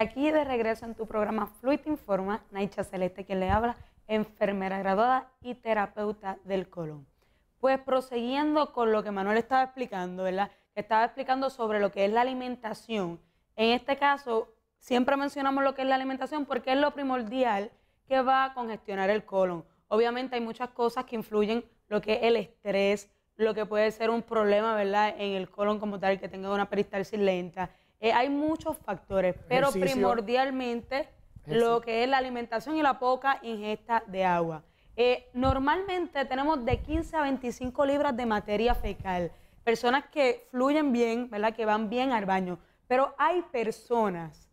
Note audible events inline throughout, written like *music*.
Aquí de regreso en tu programa Fluid Informa, Naicha Celeste que le habla, enfermera graduada y terapeuta del colon. Pues prosiguiendo con lo que Manuel estaba explicando, ¿verdad? estaba explicando sobre lo que es la alimentación. En este caso, siempre mencionamos lo que es la alimentación porque es lo primordial que va a congestionar el colon. Obviamente hay muchas cosas que influyen lo que es el estrés, lo que puede ser un problema, ¿verdad? En el colon como tal, que tenga una peristalsis lenta, eh, hay muchos factores, pero primordialmente lo que es la alimentación y la poca ingesta de agua. Eh, normalmente tenemos de 15 a 25 libras de materia fecal, personas que fluyen bien, ¿verdad? que van bien al baño, pero hay personas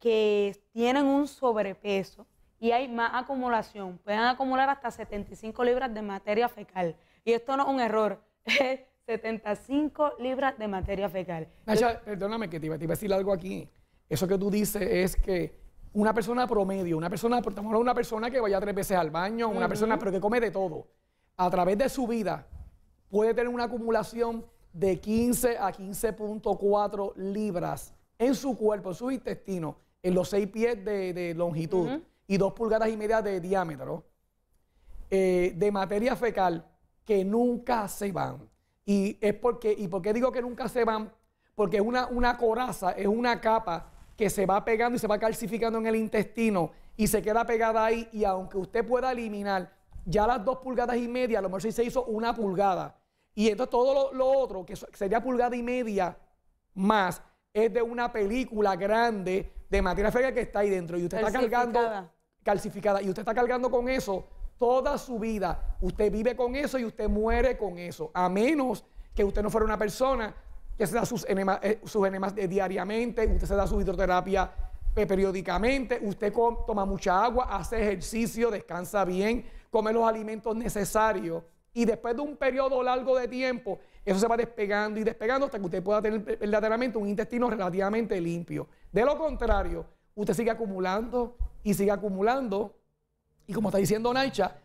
que tienen un sobrepeso y hay más acumulación, pueden acumular hasta 75 libras de materia fecal. Y esto no es un error, *laughs* 75 libras de materia fecal. Nacha, perdóname que te iba, a decir algo aquí. Eso que tú dices es que una persona promedio, una persona, una persona que vaya tres veces al baño, una persona pero que come de todo, a través de su vida puede tener una acumulación de 15 a 15.4 libras en su cuerpo, en su intestino, en los seis pies de, longitud y 2 pulgadas y media de diámetro, eh, de materia fecal que nunca se van. Y es porque, y por qué digo que nunca se van, porque es una, una coraza, es una capa que se va pegando y se va calcificando en el intestino y se queda pegada ahí. Y aunque usted pueda eliminar ya las dos pulgadas y media, a lo mejor si se hizo una pulgada. Y entonces todo lo, otro, que sería pulgada y media más, es de una película grande de materia fecal que está ahí dentro. Y usted está cargando calcificada. Y usted está cargando con eso toda su vida. Usted vive con eso y usted muere con eso. A menos que usted no fuera una persona que se da sus eh, enemas, sus diariamente, usted se da su hidroterapia eh, periódicamente, usted toma mucha agua, hace ejercicio, descansa bien, come los alimentos necesarios. Y después de un periodo largo de tiempo, eso se va despegando y despegando hasta que usted pueda tener verdaderamente un intestino relativamente limpio. De lo contrario, usted sigue acumulando y sigue acumulando y como está diciendo Naicha,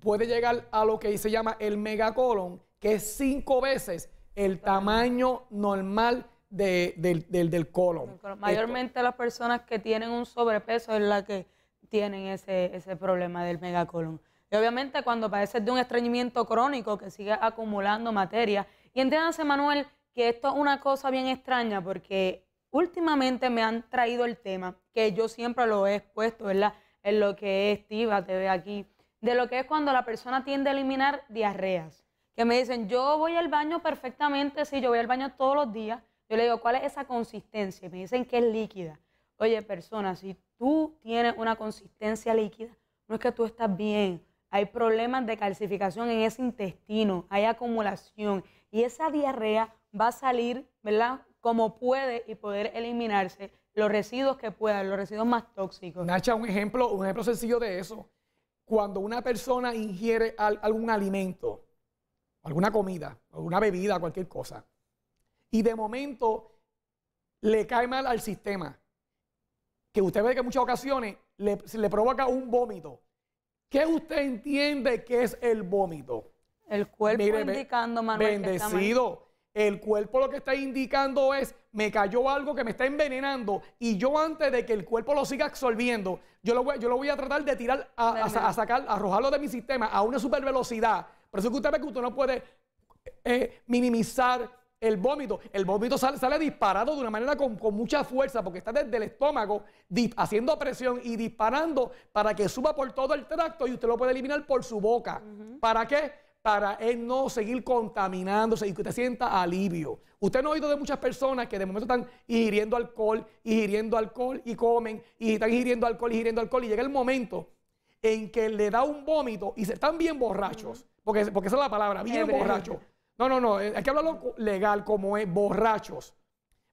puede llegar a lo que se llama el megacolon, que es cinco veces el tamaño normal del, colon. Mayormente las personas que tienen un sobrepeso es la que tienen ese, ese problema del megacolon. Y obviamente cuando padeces de un estreñimiento crónico que sigue acumulando materia. Y entiéndase Manuel, que esto es una cosa bien extraña porque últimamente me han traído el tema, que yo siempre lo he expuesto, ¿verdad? en lo que es TIVA, te ve aquí, de lo que es cuando la persona tiende a eliminar diarreas. Que me dicen, yo voy al baño perfectamente, sí, yo voy al baño todos los días. Yo le digo, ¿cuál es esa consistencia? Y me dicen que es líquida. Oye, persona, si tú tienes una consistencia líquida, no es que tú estás bien. Hay problemas de calcificación en ese intestino, hay acumulación. Y esa diarrea va a salir, ¿verdad? Como puede y poder eliminarse los residuos que puedan, los residuos más tóxicos. Nacha, un ejemplo, un ejemplo sencillo de eso. Cuando una persona ingiere algún alimento, alguna comida, alguna bebida, cualquier cosa, y de momento le cae mal al sistema, que usted ve que en muchas ocasiones le, provoca un vómito. ¿Qué usted entiende que es el vómito? El cuerpo indicando, Manuel. Bendecido. El cuerpo lo que está indicando es, me cayó algo que me está envenenando y yo antes de que el cuerpo lo siga absorbiendo, yo lo voy, a tratar de tirar, a, sacar, arrojarlo de mi sistema a una super velocidad. Por eso es que usted ve que usted no puede eh, minimizar el vómito. El vómito sale, disparado de una manera con, mucha fuerza porque está desde el estómago haciendo presión y disparando para que suba por todo el tracto y usted lo puede eliminar por su boca. ¿Para qué? para él no seguir contaminándose y que usted sienta alivio. Usted no ha oído de muchas personas que de momento están hiriendo alcohol, hiriendo alcohol y comen, y están hiriendo alcohol, hiriendo alcohol, y llega el momento en que le da un vómito y se están bien borrachos, porque, porque esa es la palabra, bien borrachos. No, no, no, eh, hay que hablarlo legal, como es, borrachos,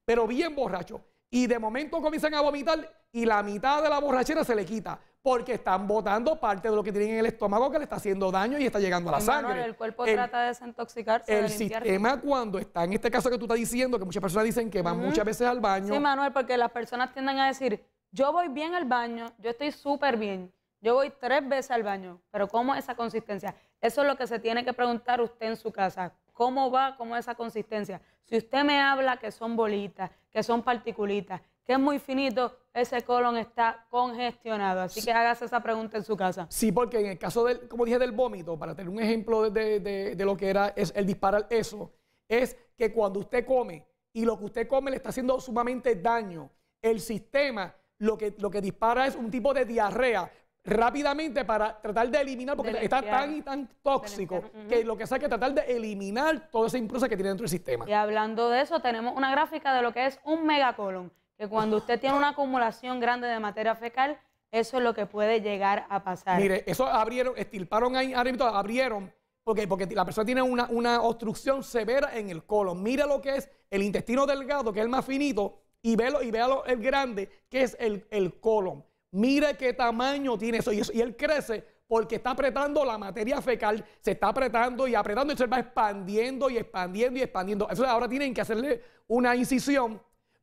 pero bien borrachos. Y de momento comienzan a vomitar y la mitad de la borrachera se le quita porque están botando parte de lo que tienen en el estómago que le está haciendo daño y está llegando a la sangre. el cuerpo trata de desintoxicarse. El sistema cuando está en este caso que tú estás diciendo, que muchas personas dicen que van muchas veces al baño. Sí, Manuel, porque las personas tienden a decir, yo voy bien al baño, yo estoy súper bien, yo voy tres veces al baño, pero ¿cómo es esa consistencia? Eso es lo que se tiene que preguntar usted en su casa. ¿Cómo va? ¿Cómo es esa consistencia? Si usted me habla que son bolitas, que son particulitas, es muy finito, ese colon está congestionado. Así que hágase esa pregunta en su casa. Sí, porque en el caso del, como dije, del vómito, para tener un ejemplo de, lo que era es el disparar eso, es que cuando usted come y lo que usted come le está haciendo sumamente daño, el sistema lo que, lo que dispara es un tipo de diarrea rápidamente para tratar de eliminar, porque está tan y tan tóxico, que lo que hace que tratar de eliminar toda esa impureza que tiene dentro del sistema. Y hablando de eso, tenemos una gráfica de lo que es un megacolon que cuando usted tiene una acumulación grande de materia fecal, eso es lo que puede llegar a pasar. Mire, eso abrieron, estilparon ahí, abrieron, porque, porque la persona tiene una, obstrucción severa en el colon. Mire lo que es el intestino delgado, que es el más finito, y véalo, y el grande, que es el, colon. Mire qué tamaño tiene eso. Y, él crece porque está apretando la materia fecal, se está apretando y apretando, y se va expandiendo y expandiendo y expandiendo. Eso ahora tienen que hacerle una incisión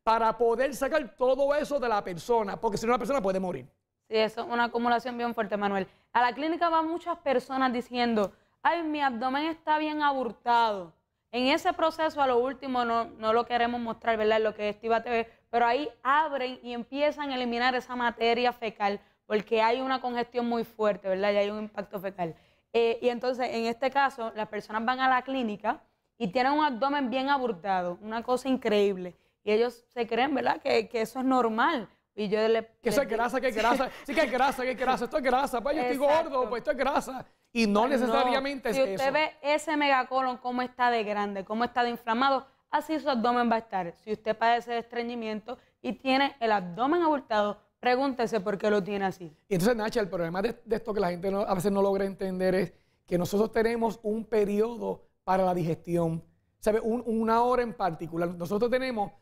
para poder sacar todo eso de la persona, porque si no la persona puede morir. Sí, eso es una acumulación bien fuerte, Manuel. A la clínica van muchas personas diciendo, ay, mi abdomen está bien aburtado. En ese proceso, a lo último, no, lo queremos mostrar, ¿verdad? Lo que es Tiva TV, pero ahí abren y empiezan a eliminar esa materia fecal, porque hay una congestión muy fuerte, ¿verdad? Y hay un impacto fecal. Eh, y entonces, en este caso, las personas van a la clínica y tienen un abdomen bien aburtado, una cosa increíble. Y ellos se creen, ¿verdad? Que, eso es normal. Y yo le... Que eso es grasa, que es *laughs* grasa. Sí, que es grasa, que es grasa. Esto es grasa. Pues yo estoy gordo, pues esto es grasa. Y no pues necesariamente es eso. Si usted ve ese megacolon, cómo está de grande, cómo está de inflamado, así su abdomen va a estar. Si usted padece de estreñimiento y tiene el abdomen abultado, pregúntese por qué lo tiene así. Y entonces, Nacha, el problema de, esto que la gente a veces no logra entender es que nosotros tenemos un periodo para la digestión. ¿Sabe? una hora en particular. Nosotros tenemos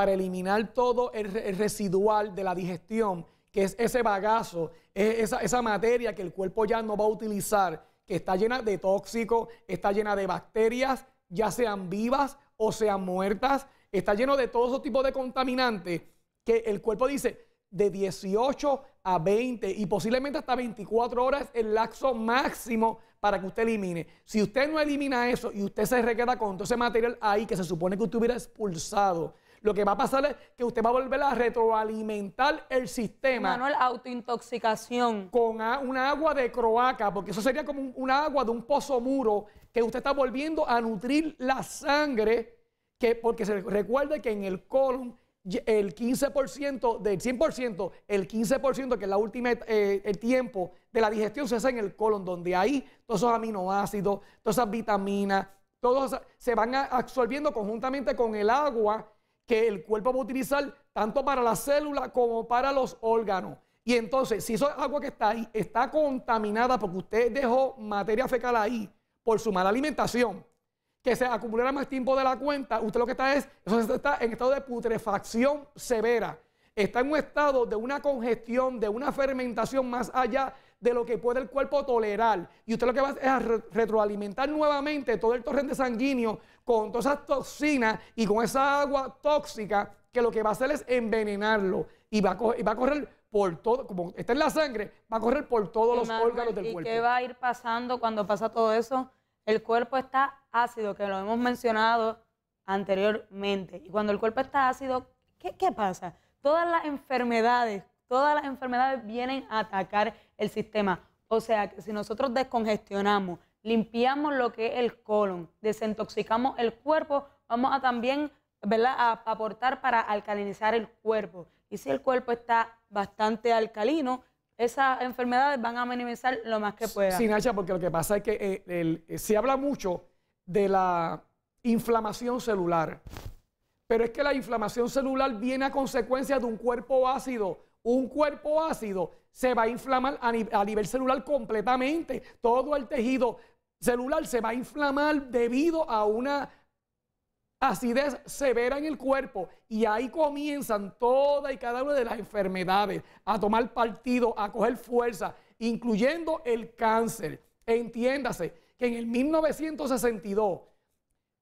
para eliminar todo el, residual de la digestión, que es ese bagazo, esa, materia que el cuerpo ya no va a utilizar, que está llena de tóxicos, está llena de bacterias, ya sean vivas o sean muertas, está lleno de todos esos tipos de contaminantes que el cuerpo dice de 18 a 20 y posiblemente hasta 24 horas el laxo máximo para que usted elimine. Si usted no elimina eso y usted se requeda con todo ese material ahí que se supone que usted hubiera expulsado, lo que va a pasar es que usted va a volver a retroalimentar el sistema. Manuel, autointoxicación. Con una agua de croaca, porque eso sería como un, una agua de un pozo muro que usted está volviendo a nutrir la sangre, que, porque recuerde que en el colon el 15% del 100%, el 15% que es la última, eh, el tiempo de la digestión se hace en el colon, donde ahí todos esos aminoácidos, todas esas vitaminas, todos se van absorbiendo conjuntamente con el agua que el cuerpo va a utilizar tanto para la célula como para los órganos. Y entonces, si esa agua que está ahí está contaminada porque usted dejó materia fecal ahí por su mala alimentación, que se acumulara más tiempo de la cuenta, usted lo que está es, eso está en estado de putrefacción severa está en un estado de una congestión, de una fermentación más allá de lo que puede el cuerpo tolerar. Y usted lo que va a hacer es retroalimentar nuevamente todo el torrente sanguíneo con todas esas toxinas y con esa agua tóxica que lo que va a hacer es envenenarlo y va a, correr por todo, como está en la sangre, va a correr por todos los órganos del cuerpo. ¿Y qué va a ir pasando cuando pasa todo eso? El cuerpo está ácido, que lo hemos mencionado anteriormente. Y cuando el cuerpo está ácido, ¿qué, qué pasa? Todas las enfermedades, todas las enfermedades vienen a atacar el sistema. O sea que si nosotros descongestionamos, limpiamos lo que es el colon, desintoxicamos el cuerpo, vamos a también ¿verdad? A aportar para alcalinizar el cuerpo. Y si el cuerpo está bastante alcalino, esas enfermedades van a minimizar lo más que pueda. Sí, Nacha, porque lo que pasa es que eh, eh, se habla mucho de la inflamación celular. Pero es que la inflamación celular viene a consecuencia de un cuerpo ácido. Un cuerpo ácido se va a inflamar a, nivel celular completamente. Todo el tejido celular se va a inflamar debido a una acidez severa en el cuerpo y ahí comienzan todas y cada una de las enfermedades a tomar partido, a coger fuerza, incluyendo el cáncer. Entiéndase que en el 1962,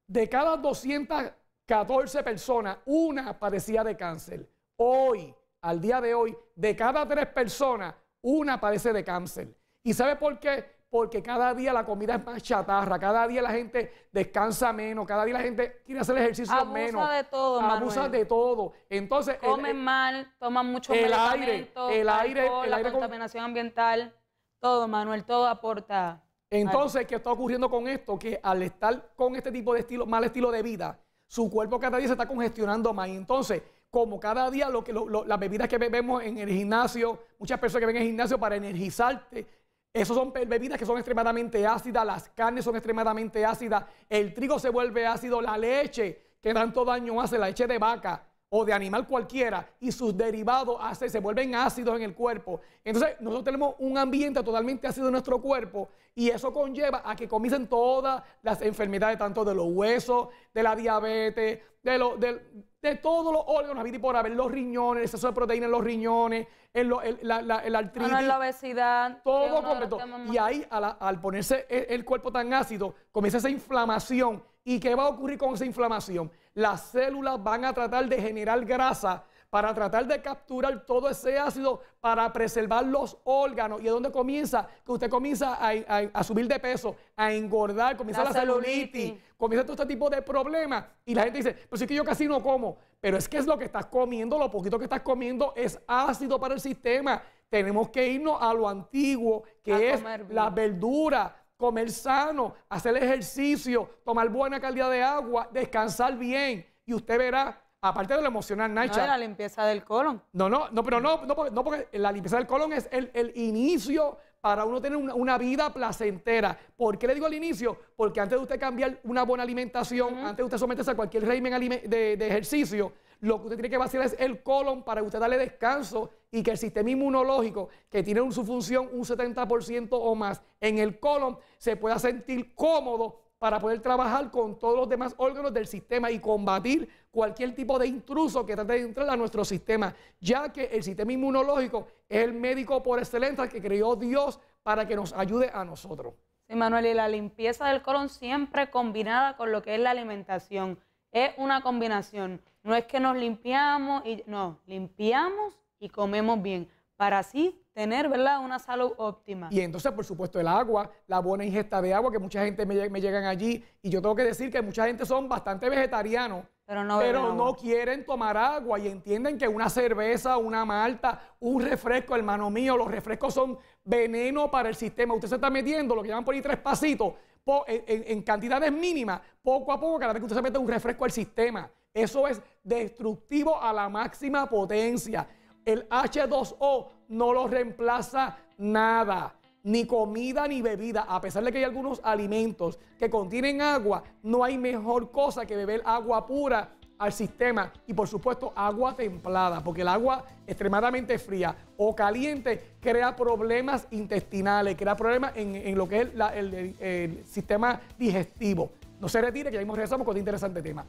de cada 200 14 personas, una padecía de cáncer. Hoy, al día de hoy, de cada tres personas, una padece de cáncer. ¿Y sabe por qué? Porque cada día la comida es más chatarra, cada día la gente descansa menos, cada día la gente quiere hacer ejercicio menos. Abusa de todo, Abusa de todo. Entonces... Comen mal, toman mucho el aire, el aire, la contaminación ambiental, todo, Manuel, todo aporta. Entonces, ¿qué está ocurriendo con esto? Que al estar con este tipo de estilo, mal estilo de vida, su cuerpo cada día se está congestionando más. Y entonces, como cada día lo que, las bebidas que bebemos en el gimnasio, muchas personas que ven el gimnasio para energizarte, esas son bebidas que son extremadamente ácidas, las carnes son extremadamente ácidas, el trigo se vuelve ácido, la leche que tanto daño hace, la leche de vaca, o de animal cualquiera y sus derivados hace, se vuelven ácidos en el cuerpo. Entonces nosotros tenemos un ambiente totalmente ácido en nuestro cuerpo y eso conlleva a que comiencen todas las enfermedades, tanto de los huesos, de la diabetes, de, lo, de, todos los órganos, a por los riñones, el exceso de proteína en los riñones, en, el ah, artritis. la obesidad. Todo completo. Y ahí al, ponerse el cuerpo tan ácido, comienza esa inflamación ¿Y qué va a ocurrir con esa inflamación? Las células van a tratar de generar grasa para tratar de capturar todo ese ácido para preservar los órganos. ¿Y es donde comienza? Que usted comienza a, subir de peso, a engordar, comienza la, la celulitis, comienza todo este tipo de problemas. Y la gente dice, pues es que yo casi no como. Pero es que es lo que estás comiendo, lo poquito que estás comiendo es ácido para el sistema. Tenemos que irnos a lo antiguo, que es la verdura comer sano, hacer ejercicio, tomar buena calidad de agua, descansar bien. Y usted verá, aparte de lo emocional, Nacha. No, la limpieza del colon. No, no, no pero no, no, porque, la limpieza del colon es el, inicio para uno tener una, vida placentera. ¿Por qué le digo al inicio? Porque antes de usted cambiar una buena alimentación, antes de usted someterse a cualquier régimen de, de ejercicio, lo que usted tiene que vaciar es el colon para usted darle descanso y que el sistema inmunológico, que tiene en su función un 70% o más en el colon, se pueda sentir cómodo para poder trabajar con todos los demás órganos del sistema y combatir cualquier tipo de intruso que trate de entrar a nuestro sistema, ya que el sistema inmunológico es el médico por excelencia que creó Dios para que nos ayude a nosotros. Sí, Manuel, y la limpieza del colon siempre combinada con lo que es la alimentación. Es una combinación. No es que nos limpiamos y no, limpiamos y comemos bien para así tener ¿verdad? una salud óptima. Y entonces, por supuesto, el agua, la buena ingesta de agua, que mucha gente me, me llegan allí, y yo tengo que decir que mucha gente son bastante vegetarianos, pero, no, pero no, quieren tomar agua y entienden que una cerveza, una malta, un refresco, hermano mío, los refrescos son veneno para el sistema. Usted se está metiendo lo que llaman por ahí tres pasitos en, cantidades mínimas, poco a poco, cada vez que usted se mete un refresco al sistema. Eso es destructivo a la máxima potencia. El H2O no lo reemplaza nada, ni comida ni bebida. A pesar de que hay algunos alimentos que contienen agua, no hay mejor cosa que beber agua pura al sistema y por supuesto agua templada, porque el agua extremadamente fría o caliente crea problemas intestinales, crea problemas en, lo que es el, sistema digestivo. No se retire, que ya regresamos con este interesante tema.